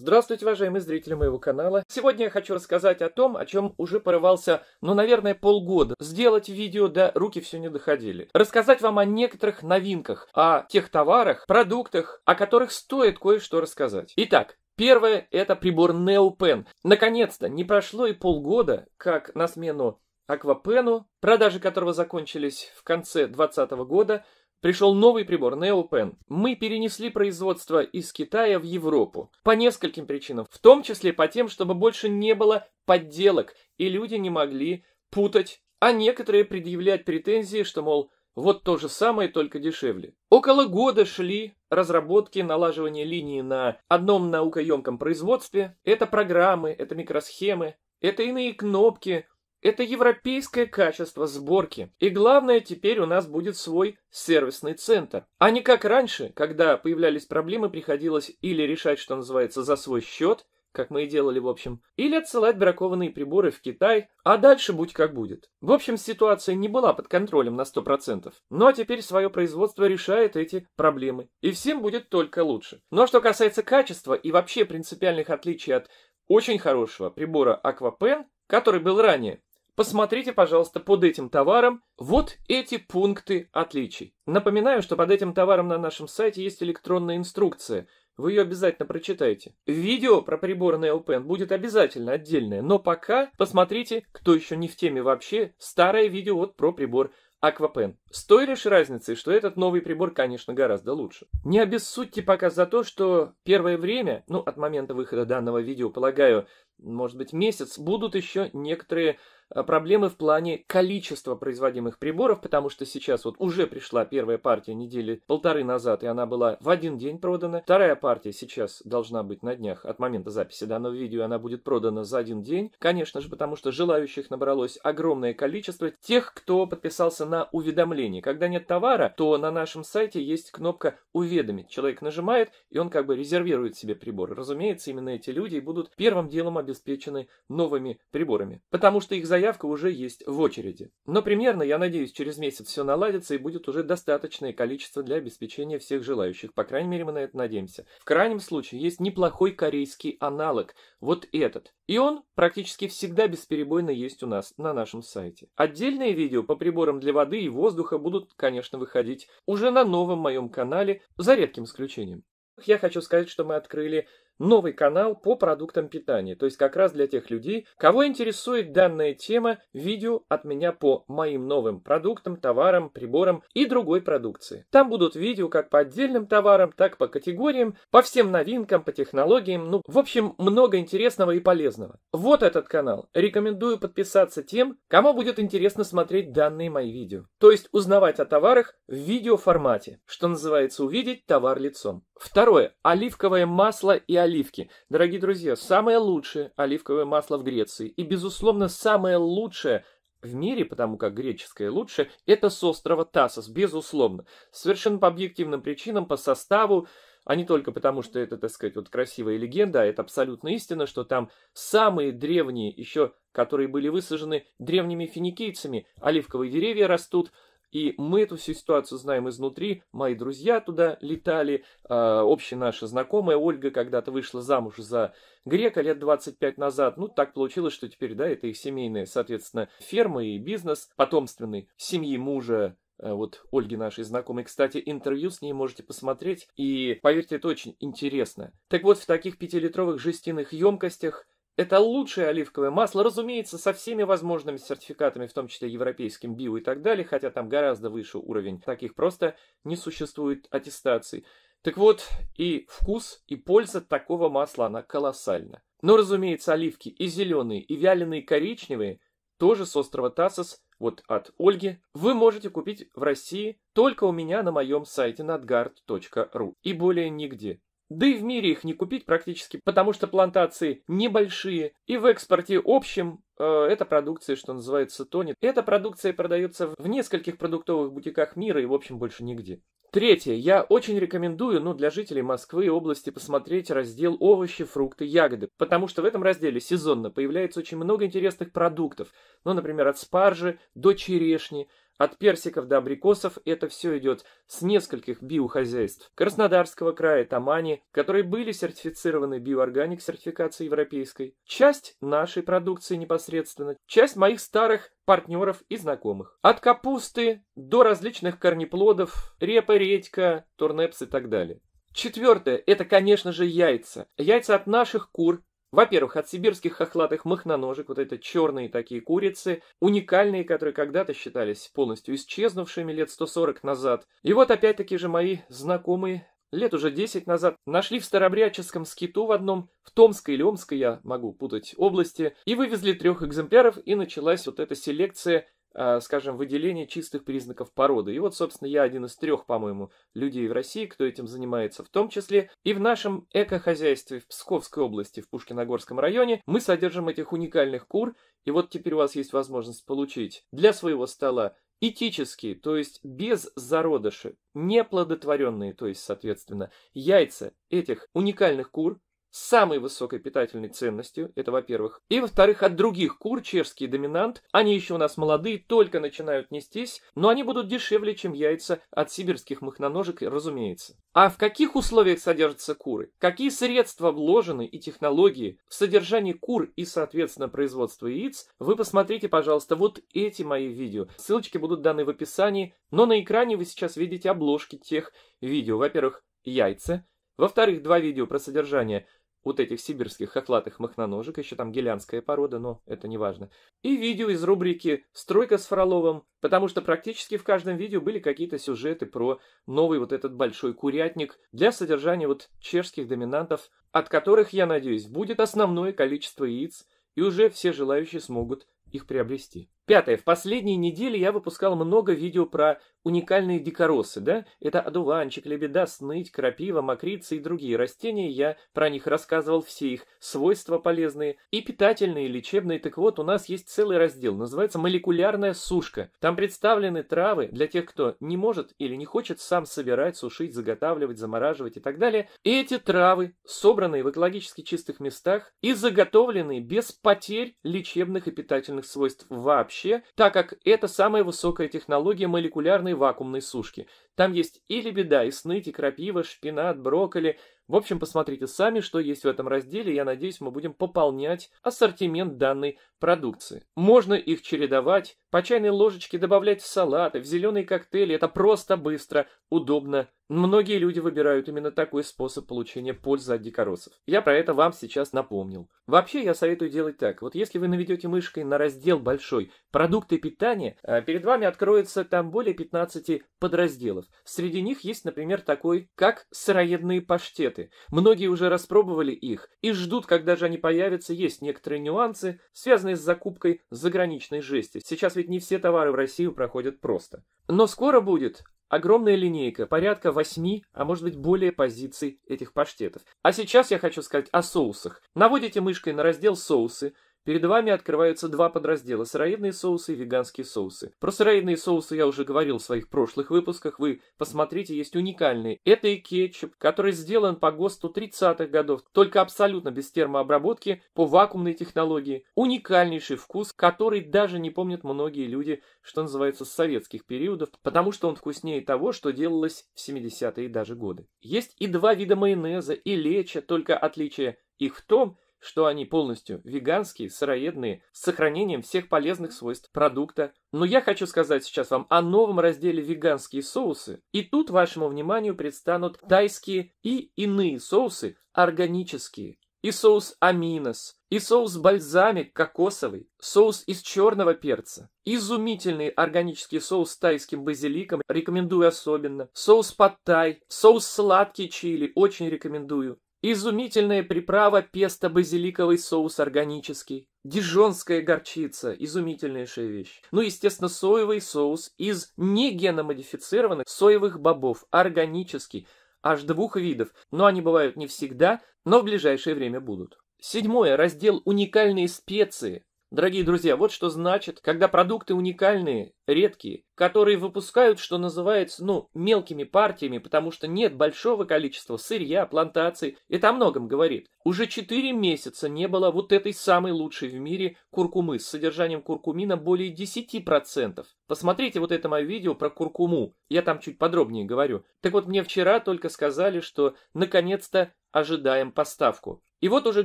Здравствуйте, уважаемые зрители моего канала. Сегодня я хочу рассказать о том, о чем уже порывался, ну, наверное, полгода. Сделать видео, да руки все не доходили. Рассказать вам о некоторых новинках, о тех товарах, продуктах, о которых стоит кое-что рассказать. Итак, первое – это прибор NeoPen. Наконец-то, не прошло и полгода, как на смену Аквапену, продажи которого закончились в конце 2020 года – Пришел новый прибор Neo Мы перенесли производство из Китая в Европу. По нескольким причинам. В том числе по тем, чтобы больше не было подделок. И люди не могли путать. А некоторые предъявлять претензии, что, мол, вот то же самое, только дешевле. Около года шли разработки, налаживание линии на одном наукоемком производстве. Это программы, это микросхемы, это иные кнопки, это европейское качество сборки. И главное, теперь у нас будет свой сервисный центр. А не как раньше, когда появлялись проблемы, приходилось или решать, что называется, за свой счет, как мы и делали, в общем, или отсылать бракованные приборы в Китай, а дальше будь как будет. В общем, ситуация не была под контролем на 100%, но ну, а теперь свое производство решает эти проблемы, и всем будет только лучше. Но что касается качества и вообще принципиальных отличий от очень хорошего прибора Aquapen, который был ранее, Посмотрите, пожалуйста, под этим товаром вот эти пункты отличий. Напоминаю, что под этим товаром на нашем сайте есть электронная инструкция. Вы ее обязательно прочитайте. Видео про прибор NeoPen будет обязательно отдельное, но пока посмотрите, кто еще не в теме вообще, старое видео вот про прибор Аквапен. С той лишь разницей, что этот новый прибор, конечно, гораздо лучше. Не обессудьте пока за то, что первое время, ну, от момента выхода данного видео, полагаю, может быть, месяц, будут еще некоторые э, проблемы в плане количества производимых приборов, потому что сейчас вот уже пришла первая партия недели полторы назад, и она была в один день продана. Вторая партия сейчас должна быть на днях от момента записи данного видео, она будет продана за один день. Конечно же, потому что желающих набралось огромное количество тех, кто подписался на уведомление. Когда нет товара, то на нашем сайте есть кнопка «Уведомить». Человек нажимает, и он как бы резервирует себе прибор. Разумеется, именно эти люди будут первым делом обязательно обеспечены новыми приборами, потому что их заявка уже есть в очереди. Но примерно, я надеюсь, через месяц все наладится и будет уже достаточное количество для обеспечения всех желающих. По крайней мере, мы на это надеемся. В крайнем случае, есть неплохой корейский аналог, вот этот. И он практически всегда бесперебойно есть у нас на нашем сайте. Отдельные видео по приборам для воды и воздуха будут, конечно, выходить уже на новом моем канале, за редким исключением. Я хочу сказать, что мы открыли новый канал по продуктам питания, то есть как раз для тех людей, кого интересует данная тема, видео от меня по моим новым продуктам, товарам, приборам и другой продукции. Там будут видео как по отдельным товарам, так по категориям, по всем новинкам, по технологиям, ну, в общем, много интересного и полезного. Вот этот канал. Рекомендую подписаться тем, кому будет интересно смотреть данные мои видео. То есть узнавать о товарах в видеоформате, что называется увидеть товар лицом. Второе. Оливковое масло и оливки. Дорогие друзья, самое лучшее оливковое масло в Греции и, безусловно, самое лучшее в мире, потому как греческое лучше, это с острова Тасос, безусловно. Совершенно по объективным причинам, по составу, а не только потому, что это, так сказать, вот красивая легенда, а это абсолютно истина, что там самые древние, еще которые были высажены древними финикийцами, оливковые деревья растут, и мы эту всю ситуацию знаем изнутри. Мои друзья туда летали. Э, общая наша знакомая Ольга когда-то вышла замуж за грека лет 25 назад. Ну, так получилось, что теперь, да, это их семейная, соответственно, ферма и бизнес потомственный семьи мужа э, вот Ольги нашей знакомой. Кстати, интервью с ней можете посмотреть, и, поверьте, это очень интересно. Так вот, в таких пятилитровых жестяных емкостях это лучшее оливковое масло, разумеется, со всеми возможными сертификатами, в том числе европейским био и так далее, хотя там гораздо выше уровень. Таких просто не существует аттестаций. Так вот, и вкус, и польза такого масла, она колоссальна. Но, разумеется, оливки и зеленые, и вяленые коричневые, тоже с острова Тасос, вот от Ольги, вы можете купить в России только у меня на моем сайте nadgard.ru и более нигде. Да и в мире их не купить практически, потому что плантации небольшие, и в экспорте общем э, эта продукция, что называется, тонет. Эта продукция продается в нескольких продуктовых бутиках мира и, в общем, больше нигде. Третье. Я очень рекомендую, ну, для жителей Москвы и области посмотреть раздел «Овощи, фрукты, ягоды», потому что в этом разделе сезонно появляется очень много интересных продуктов. Ну, например, от спаржи до черешни, от персиков до абрикосов это все идет с нескольких биохозяйств Краснодарского края, Тамани, которые были сертифицированы биоорганик сертификацией европейской. Часть нашей продукции непосредственно, часть моих старых партнеров и знакомых. От капусты до различных корнеплодов, репа, редька, турнепс и так далее. Четвертое – это, конечно же, яйца. Яйца от наших кур, во-первых, от сибирских хохлатых махноножек, вот это черные такие курицы, уникальные, которые когда-то считались полностью исчезнувшими лет 140 назад. И вот опять-таки же мои знакомые лет уже 10 назад нашли в Старобряческом скиту в одном, в Томской или Омской, я могу путать области, и вывезли трех экземпляров, и началась вот эта селекция – а, скажем, выделение чистых признаков породы. И вот, собственно, я один из трех, по-моему, людей в России, кто этим занимается, в том числе и в нашем экохозяйстве в Псковской области, в Пушкиногорском районе. Мы содержим этих уникальных кур, и вот теперь у вас есть возможность получить для своего стола этические, то есть без зародыши, неплодотворенные, то есть, соответственно, яйца этих уникальных кур, самой высокой питательной ценностью, это во-первых. И во-вторых, от других кур чешский доминант, они еще у нас молодые, только начинают нестись, но они будут дешевле, чем яйца от сибирских махноножек, разумеется. А в каких условиях содержатся куры? Какие средства вложены и технологии в содержании кур и, соответственно, производство яиц? Вы посмотрите, пожалуйста, вот эти мои видео. Ссылочки будут даны в описании, но на экране вы сейчас видите обложки тех видео. Во-первых, яйца. Во-вторых, два видео про содержание – вот этих сибирских хохлатых махноножек, еще там гелянская порода, но это не важно. И видео из рубрики «Стройка с Фроловым», потому что практически в каждом видео были какие-то сюжеты про новый вот этот большой курятник для содержания вот чешских доминантов, от которых, я надеюсь, будет основное количество яиц, и уже все желающие смогут их приобрести. Пятое. В последние недели я выпускал много видео про уникальные дикоросы, да? Это одуванчик, лебеда, сныть, крапива, мокрица и другие растения. Я про них рассказывал все их свойства полезные и питательные, и лечебные. Так вот, у нас есть целый раздел, называется «Молекулярная сушка». Там представлены травы для тех, кто не может или не хочет сам собирать, сушить, заготавливать, замораживать и так далее. Эти травы, собранные в экологически чистых местах и заготовленные без потерь лечебных и питательных молекулярных свойств вообще, так как это самая высокая технология молекулярной вакуумной сушки. Там есть и лебеда, и сныть, и крапива, шпинат, брокколи – в общем, посмотрите сами, что есть в этом разделе. Я надеюсь, мы будем пополнять ассортимент данной продукции. Можно их чередовать, по чайной ложечке добавлять в салаты, в зеленые коктейли. Это просто быстро, удобно. Многие люди выбирают именно такой способ получения пользы от дикоросов. Я про это вам сейчас напомнил. Вообще я советую делать так. Вот если вы наведете мышкой на раздел большой «Продукты питания», а, перед вами откроется там более 15 подразделов. Среди них есть, например, такой, как сыроедные паштеты продукты. Многие уже распробовали их и ждут, когда же они появятся. Есть некоторые нюансы, связанные с закупкой заграничной жести. Сейчас ведь не все товары в Россию проходят просто. Но скоро будет огромная линейка, порядка восьми, а может быть более позиций этих паштетов. А сейчас я хочу сказать о соусах. Наводите мышкой на раздел «Соусы», Перед вами открываются два подраздела – сыроедные соусы и веганские соусы. Про сыроедные соусы я уже говорил в своих прошлых выпусках, вы посмотрите, есть уникальные. Это и кетчуп, который сделан по ГОСТу 30-х годов, только абсолютно без термообработки, по вакуумной технологии. Уникальнейший вкус, который даже не помнят многие люди, что называется, с советских периодов, потому что он вкуснее того, что делалось в 70-е даже годы. Есть и два вида майонеза, и леча, только отличие их в том – что они полностью веганские, сыроедные, с сохранением всех полезных свойств продукта. Но я хочу сказать сейчас вам о новом разделе «Веганские соусы». И тут вашему вниманию предстанут тайские и иные соусы, органические. И соус аминос, и соус бальзамик кокосовый, соус из черного перца. Изумительный органический соус с тайским базиликом, рекомендую особенно. Соус под тай, соус сладкий чили, очень рекомендую. Изумительная приправа песто-базиликовый соус органический. Дижонская горчица – изумительнейшая вещь. Ну, естественно, соевый соус из негеномодифицированных соевых бобов, органический, аж двух видов, но они бывают не всегда, но в ближайшее время будут. Седьмое, раздел «Уникальные специи». Дорогие друзья, вот что значит, когда продукты уникальные, редкие, которые выпускают, что называется, ну, мелкими партиями, потому что нет большого количества сырья, плантаций, это о многом говорит. Уже 4 месяца не было вот этой самой лучшей в мире куркумы с содержанием куркумина более 10%. Посмотрите вот это мое видео про куркуму, я там чуть подробнее говорю. Так вот, мне вчера только сказали, что наконец-то ожидаем поставку. И вот уже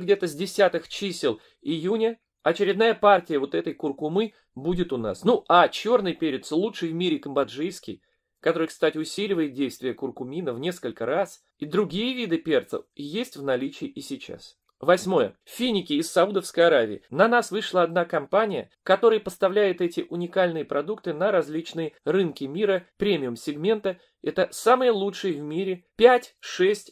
где-то с десятых чисел июня Очередная партия вот этой куркумы будет у нас. Ну, а черный перец лучший в мире камбоджийский, который, кстати, усиливает действие куркумина в несколько раз, и другие виды перцев есть в наличии и сейчас. Восьмое. Финики из Саудовской Аравии. На нас вышла одна компания, которая поставляет эти уникальные продукты на различные рынки мира премиум-сегмента это самые лучшие в мире 5-6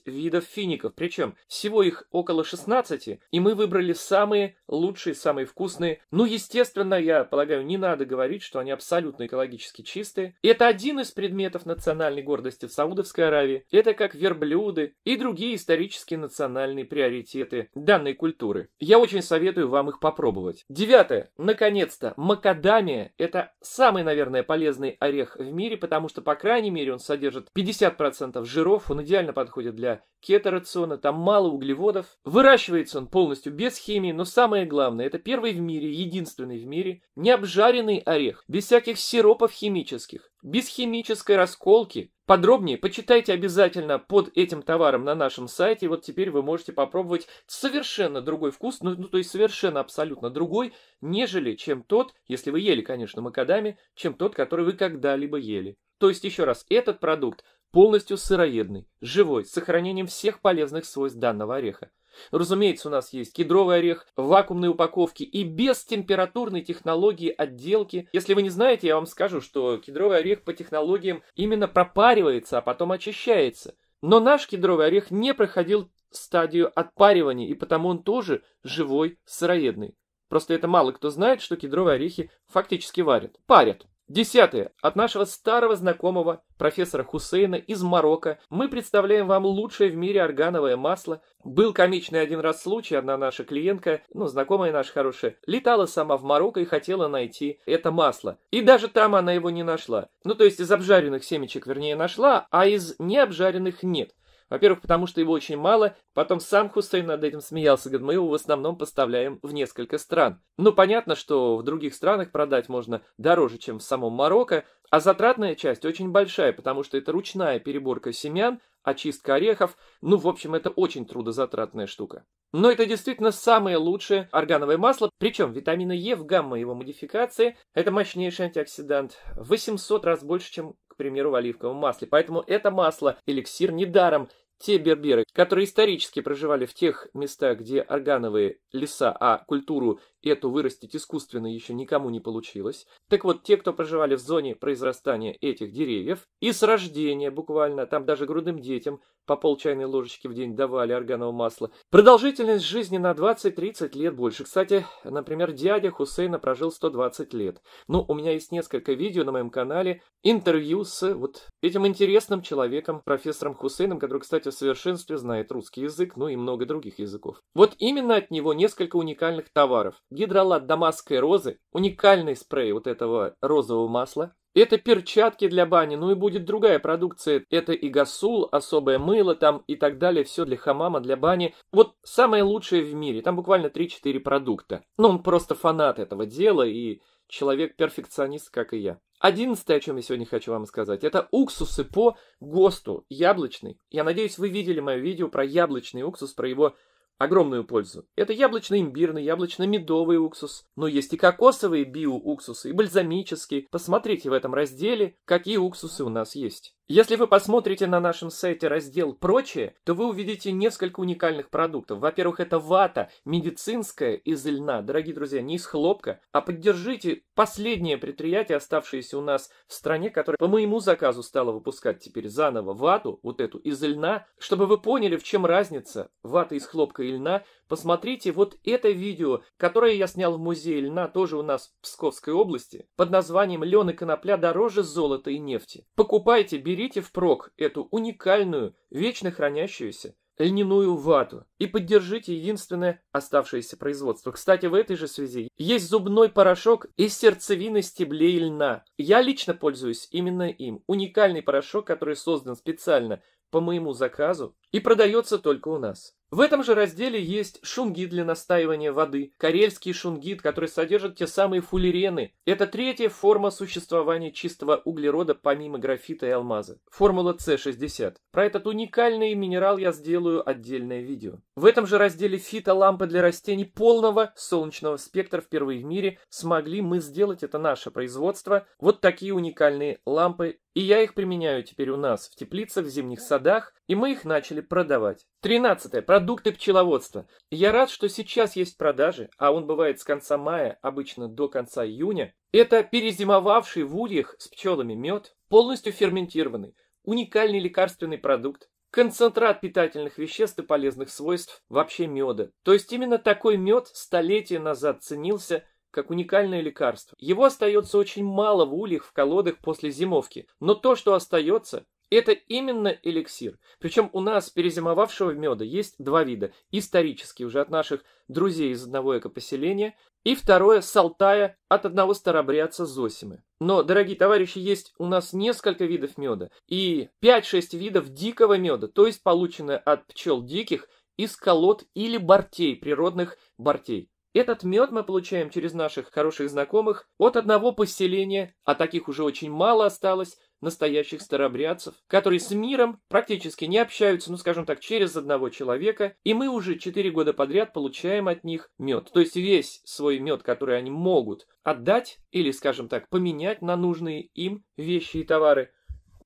видов фиников, причем всего их около 16, и мы выбрали самые лучшие, самые вкусные. Ну, естественно, я полагаю, не надо говорить, что они абсолютно экологически чистые. Это один из предметов национальной гордости в Саудовской Аравии. Это как верблюды и другие исторические национальные приоритеты данной культуры. Я очень советую вам их попробовать. Девятое. Наконец-то, макадамия – это самый, наверное, полезный орех в мире, потому что, по крайней мере, он содержит содержит 50% жиров, он идеально подходит для кето-рациона, там мало углеводов. Выращивается он полностью без химии, но самое главное, это первый в мире, единственный в мире, необжаренный орех, без всяких сиропов химических, без химической расколки. Подробнее почитайте обязательно под этим товаром на нашем сайте, вот теперь вы можете попробовать совершенно другой вкус, ну, ну то есть совершенно абсолютно другой, нежели чем тот, если вы ели, конечно, макадами, чем тот, который вы когда-либо ели. То есть, еще раз, этот продукт полностью сыроедный, живой, с сохранением всех полезных свойств данного ореха. Разумеется, у нас есть кедровый орех в вакуумной упаковке и без температурной технологии отделки. Если вы не знаете, я вам скажу, что кедровый орех по технологиям именно пропаривается, а потом очищается. Но наш кедровый орех не проходил стадию отпаривания, и потому он тоже живой, сыроедный. Просто это мало кто знает, что кедровые орехи фактически варят, парят. Десятое. От нашего старого знакомого, профессора Хусейна из Марокко, мы представляем вам лучшее в мире органовое масло. Был комичный один раз случай, одна наша клиентка, ну, знакомая наша хорошая, летала сама в Марокко и хотела найти это масло. И даже там она его не нашла. Ну, то есть из обжаренных семечек, вернее, нашла, а из необжаренных нет. Во-первых, потому что его очень мало, потом сам Хусейн над этим смеялся, говорит, мы его в основном поставляем в несколько стран. Ну, понятно, что в других странах продать можно дороже, чем в самом Марокко, а затратная часть очень большая, потому что это ручная переборка семян, очистка орехов, ну, в общем, это очень трудозатратная штука. Но это действительно самое лучшее органовое масло, причем витамина Е в гамма его модификации, это мощнейший антиоксидант, 800 раз больше, чем к примеру, в оливковом масле. Поэтому это масло, эликсир, недаром те берберы, которые исторически проживали в тех местах, где органовые леса, а культуру эту вырастить искусственно еще никому не получилось, так вот те, кто проживали в зоне произрастания этих деревьев, и с рождения буквально, там даже грудным детям по пол чайной ложечки в день давали органового масла, продолжительность жизни на 20-30 лет больше. Кстати, например, дядя Хусейна прожил 120 лет. Ну, у меня есть несколько видео на моем канале, интервью с вот этим интересным человеком, профессором Хусейном, который, кстати, кстати, в совершенстве знает русский язык, ну и много других языков. Вот именно от него несколько уникальных товаров. Гидролат дамасской розы, уникальный спрей вот этого розового масла, это перчатки для бани, ну и будет другая продукция. Это и гасул, особое мыло там и так далее, все для хамама, для бани. Вот самое лучшее в мире, там буквально 3-4 продукта. Ну, он просто фанат этого дела и человек-перфекционист, как и я. Одиннадцатое, о чем я сегодня хочу вам сказать, это уксусы по ГОСТу, яблочный. Я надеюсь, вы видели мое видео про яблочный уксус, про его огромную пользу. Это яблочный, имбирный яблочно-медовый уксус, но есть и кокосовые биоуксусы, и бальзамические. Посмотрите в этом разделе, какие уксусы у нас есть. Если вы посмотрите на нашем сайте раздел «Прочее», то вы увидите несколько уникальных продуктов. Во-первых, это вата, медицинская из льна. Дорогие друзья, не из хлопка, а поддержите последнее предприятие, оставшееся у нас в стране, которое по моему заказу стало выпускать теперь заново вату, вот эту, из льна. Чтобы вы поняли, в чем разница вата из хлопка и льна, посмотрите вот это видео, которое я снял в музее льна, тоже у нас в Псковской области, под названием «Лен и конопля дороже золота и нефти». Покупайте, берите берите впрок эту уникальную, вечно хранящуюся льняную вату и поддержите единственное оставшееся производство. Кстати, в этой же связи есть зубной порошок из сердцевины стеблей льна. Я лично пользуюсь именно им. Уникальный порошок, который создан специально по моему заказу и продается только у нас. В этом же разделе есть шунгит для настаивания воды, карельский шунгит, который содержит те самые фуллерены. Это третья форма существования чистого углерода помимо графита и алмаза. Формула С60. Про этот уникальный минерал я сделаю отдельное видео. В этом же разделе фитолампы для растений полного солнечного спектра впервые в мире. Смогли мы сделать это наше производство. Вот такие уникальные лампы и я их применяю теперь у нас в теплицах, в зимних садах, и мы их начали продавать. Тринадцатое. Продукт Продукты пчеловодства. Я рад, что сейчас есть продажи, а он бывает с конца мая, обычно до конца июня. Это перезимовавший в ульях с пчелами мед, полностью ферментированный, уникальный лекарственный продукт, концентрат питательных веществ и полезных свойств вообще меда. То есть именно такой мед столетия назад ценился как уникальное лекарство. Его остается очень мало в ульях, в колодах после зимовки, но то, что остается, это именно эликсир. Причем у нас перезимовавшего меда есть два вида. Исторический уже от наших друзей из одного экопоселения. И второе с Алтая от одного старобряца Зосимы. Но, дорогие товарищи, есть у нас несколько видов меда. И 5-6 видов дикого меда, то есть полученное от пчел диких из колод или бортей, природных бортей. Этот мед мы получаем через наших хороших знакомых от одного поселения, а таких уже очень мало осталось, настоящих старобрядцев, которые с миром практически не общаются, ну скажем так, через одного человека, и мы уже 4 года подряд получаем от них мед. То есть весь свой мед, который они могут отдать или, скажем так, поменять на нужные им вещи и товары,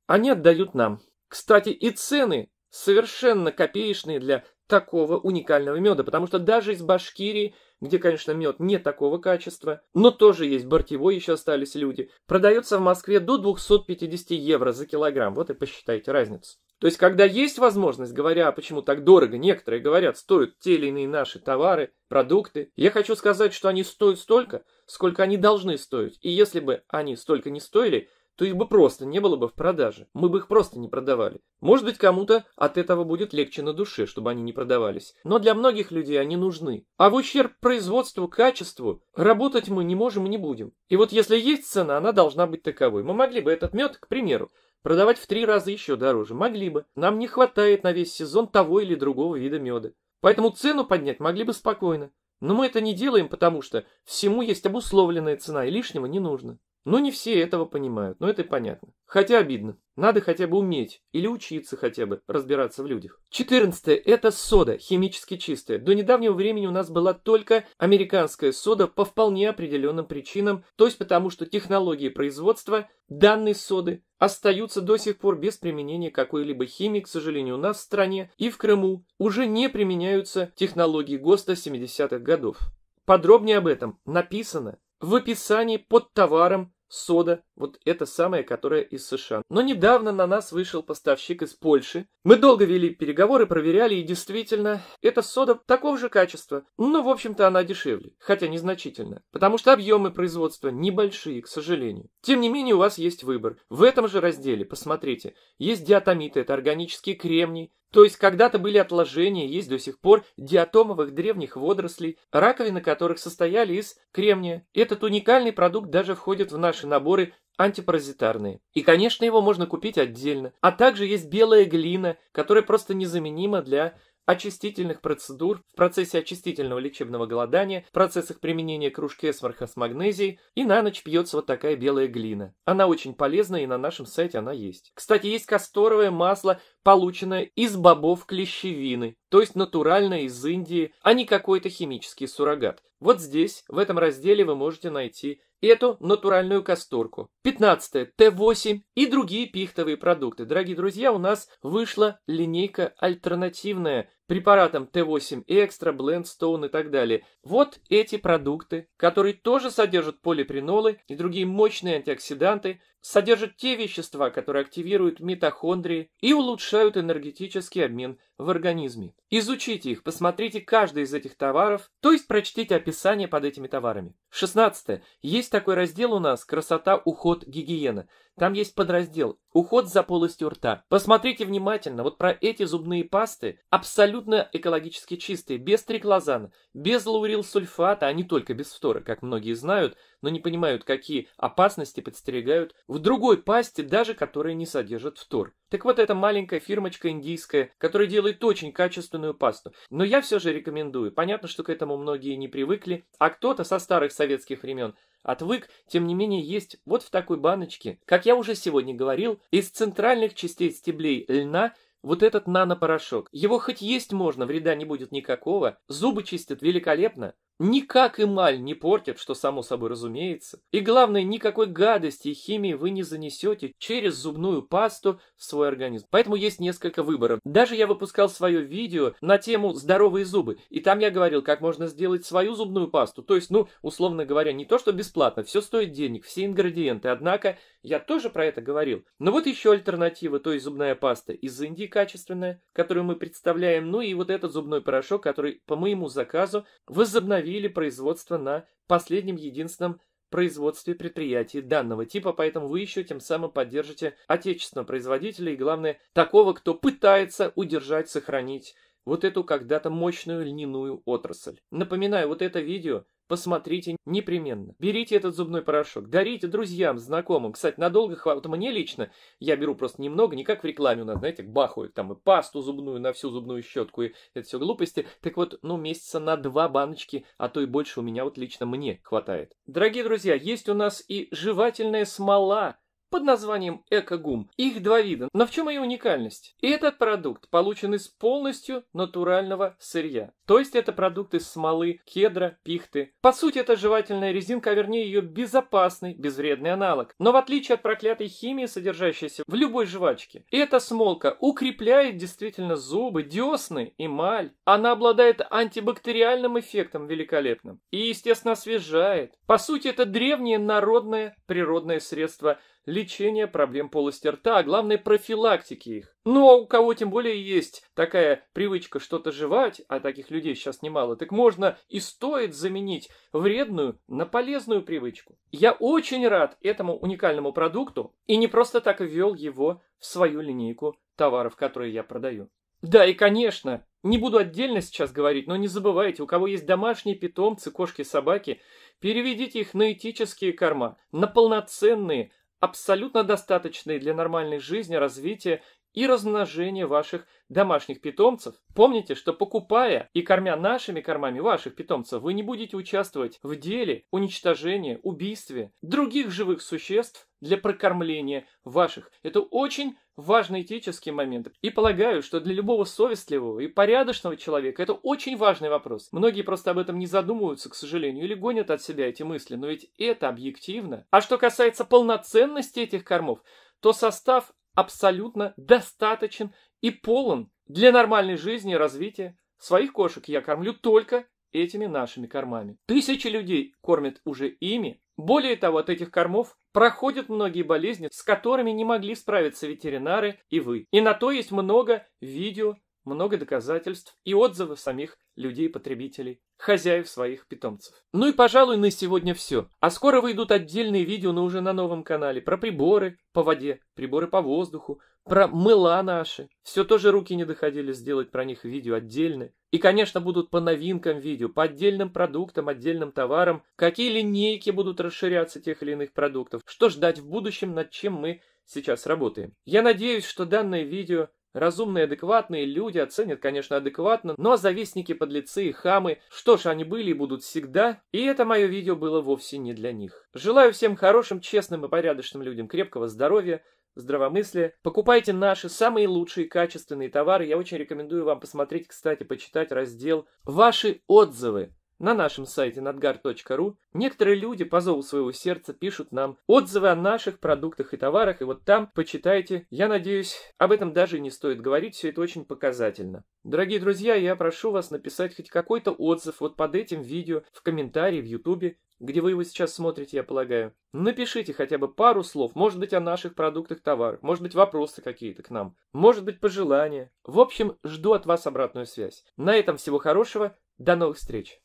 они отдают нам. Кстати, и цены совершенно копеечные для такого уникального меда, потому что даже из Башкирии где, конечно, мед не такого качества, но тоже есть бортевой, еще остались люди. Продается в Москве до 250 евро за килограмм, вот и посчитайте разницу. То есть, когда есть возможность, говоря, «А почему так дорого, некоторые говорят, стоят те или иные наши товары, продукты, я хочу сказать, что они стоят столько, сколько они должны стоить. И если бы они столько не стоили, то их бы просто не было бы в продаже. Мы бы их просто не продавали. Может быть, кому-то от этого будет легче на душе, чтобы они не продавались. Но для многих людей они нужны. А в ущерб производству, качеству, работать мы не можем и не будем. И вот если есть цена, она должна быть таковой. Мы могли бы этот мед, к примеру, продавать в три раза еще дороже. Могли бы. Нам не хватает на весь сезон того или другого вида меда. Поэтому цену поднять могли бы спокойно. Но мы это не делаем, потому что всему есть обусловленная цена, и лишнего не нужно. Ну не все этого понимают, но это и понятно. Хотя обидно. Надо хотя бы уметь или учиться хотя бы разбираться в людях. 14. Это сода, химически чистая. До недавнего времени у нас была только американская сода по вполне определенным причинам, то есть потому что технологии производства данной соды остаются до сих пор без применения какой-либо химии, к сожалению, у нас в стране и в Крыму уже не применяются технологии ГОСТа 70-х годов. Подробнее об этом написано в описании под товаром сода вот это самое, которое из США. Но недавно на нас вышел поставщик из Польши. Мы долго вели переговоры, проверяли, и действительно, эта сода такого же качества. но в общем-то, она дешевле, хотя незначительно. Потому что объемы производства небольшие, к сожалению. Тем не менее, у вас есть выбор. В этом же разделе, посмотрите, есть диатомиты, это органический кремний, то есть когда-то были отложения, есть до сих пор диатомовых древних водорослей, раковины которых состояли из кремния. Этот уникальный продукт даже входит в наши наборы антипаразитарные. И, конечно, его можно купить отдельно. А также есть белая глина, которая просто незаменима для очистительных процедур, в процессе очистительного лечебного голодания, в процессах применения кружки эсмарха с магнезией, и на ночь пьется вот такая белая глина. Она очень полезна, и на нашем сайте она есть. Кстати, есть касторовое масло, полученное из бобов клещевины то есть натурально из Индии, а не какой-то химический суррогат. Вот здесь, в этом разделе вы можете найти эту натуральную касторку. 15. Т8 и другие пихтовые продукты. Дорогие друзья, у нас вышла линейка альтернативная препаратам Т8 Экстра, Блендстоун и так далее. Вот эти продукты, которые тоже содержат полипринолы и другие мощные антиоксиданты, содержат те вещества, которые активируют митохондрии и улучшают энергетический обмен в организме. Изучите их, посмотрите каждый из этих товаров, то есть прочтите описание под этими товарами шестнадцатое Есть такой раздел у нас «Красота, уход, гигиена». Там есть подраздел «Уход за полостью рта». Посмотрите внимательно, вот про эти зубные пасты абсолютно экологически чистые, без триклозана, без лаурилсульфата, а не только без фтора, как многие знают, но не понимают, какие опасности подстерегают в другой пасте, даже которая не содержит фтор. Так вот, эта маленькая фирмочка индийская, которая делает очень качественную пасту. Но я все же рекомендую. Понятно, что к этому многие не привыкли, а кто-то со старых советских времен отвык, тем не менее есть вот в такой баночке, как я уже сегодня говорил, из центральных частей стеблей льна – вот этот нанопорошок. Его хоть есть можно, вреда не будет никакого. Зубы чистят великолепно. Никак эмаль не портит, что само собой разумеется. И главное, никакой гадости и химии вы не занесете через зубную пасту в свой организм. Поэтому есть несколько выборов. Даже я выпускал свое видео на тему «Здоровые зубы». И там я говорил, как можно сделать свою зубную пасту. То есть, ну, условно говоря, не то, что бесплатно, все стоит денег, все ингредиенты. Однако, я тоже про это говорил. Но вот еще альтернатива, то есть зубная паста из Индии, пищи качественная, которую мы представляем, ну и вот этот зубной порошок, который по моему заказу возобновили производство на последнем единственном производстве предприятий данного типа, поэтому вы еще тем самым поддержите отечественного производителя и, главное, такого, кто пытается удержать, сохранить вот эту когда-то мощную льняную отрасль. Напоминаю, вот это видео Посмотрите непременно. Берите этот зубной порошок, дарите друзьям, знакомым. Кстати, надолго хватит. Мне лично, я беру просто немного, не как в рекламе у нас, знаете, бахают там и пасту зубную на всю зубную щетку, и это все глупости. Так вот, ну, месяца на два баночки, а то и больше у меня вот лично мне хватает. Дорогие друзья, есть у нас и жевательная смола, под названием «Экогум». Их два вида, но в чем ее уникальность? И этот продукт получен из полностью натурального сырья. То есть это продукт из смолы, кедра, пихты. По сути, это жевательная резинка, а вернее ее безопасный, безвредный аналог. Но в отличие от проклятой химии, содержащейся в любой жвачке, эта смолка укрепляет действительно зубы, десны, эмаль. Она обладает антибактериальным эффектом великолепным и, естественно, освежает. По сути, это древнее народное природное средство – лечения проблем полости рта, а главное профилактики их. Ну а у кого тем более есть такая привычка что-то жевать, а таких людей сейчас немало, так можно и стоит заменить вредную на полезную привычку. Я очень рад этому уникальному продукту и не просто так ввел его в свою линейку товаров, которые я продаю. Да, и конечно, не буду отдельно сейчас говорить, но не забывайте, у кого есть домашние питомцы, кошки, собаки, переведите их на этические корма, на полноценные, абсолютно достаточные для нормальной жизни, развития и размножение ваших домашних питомцев. Помните, что покупая и кормя нашими кормами ваших питомцев, вы не будете участвовать в деле уничтожения, убийстве других живых существ для прокормления ваших. Это очень важный этический момент. И полагаю, что для любого совестливого и порядочного человека это очень важный вопрос. Многие просто об этом не задумываются, к сожалению, или гонят от себя эти мысли, но ведь это объективно. А что касается полноценности этих кормов, то состав абсолютно достаточен и полон для нормальной жизни и развития. Своих кошек я кормлю только этими нашими кормами. Тысячи людей кормят уже ими. Более того, от этих кормов проходят многие болезни, с которыми не могли справиться ветеринары и вы. И на то есть много видео много доказательств и отзывы самих людей-потребителей, хозяев своих питомцев. Ну и, пожалуй, на сегодня все. А скоро выйдут отдельные видео, но уже на новом канале, про приборы по воде, приборы по воздуху, про мыла наши. Все тоже руки не доходили сделать про них видео отдельно. И, конечно, будут по новинкам видео, по отдельным продуктам, отдельным товарам, какие линейки будут расширяться тех или иных продуктов, что ждать в будущем, над чем мы сейчас работаем. Я надеюсь, что данное видео Разумные, адекватные люди оценят, конечно, адекватно, но завистники, подлецы и хамы, что ж, они были и будут всегда, и это мое видео было вовсе не для них. Желаю всем хорошим, честным и порядочным людям крепкого здоровья, здравомыслия. Покупайте наши самые лучшие качественные товары. Я очень рекомендую вам посмотреть, кстати, почитать раздел «Ваши отзывы». На нашем сайте надгар.ру некоторые люди по зову своего сердца пишут нам отзывы о наших продуктах и товарах, и вот там почитайте. Я надеюсь, об этом даже не стоит говорить, все это очень показательно. Дорогие друзья, я прошу вас написать хоть какой-то отзыв вот под этим видео, в комментарии, в ютубе, где вы его сейчас смотрите, я полагаю. Напишите хотя бы пару слов, может быть, о наших продуктах, товарах, может быть, вопросы какие-то к нам, может быть, пожелания. В общем, жду от вас обратную связь. На этом всего хорошего, до новых встреч!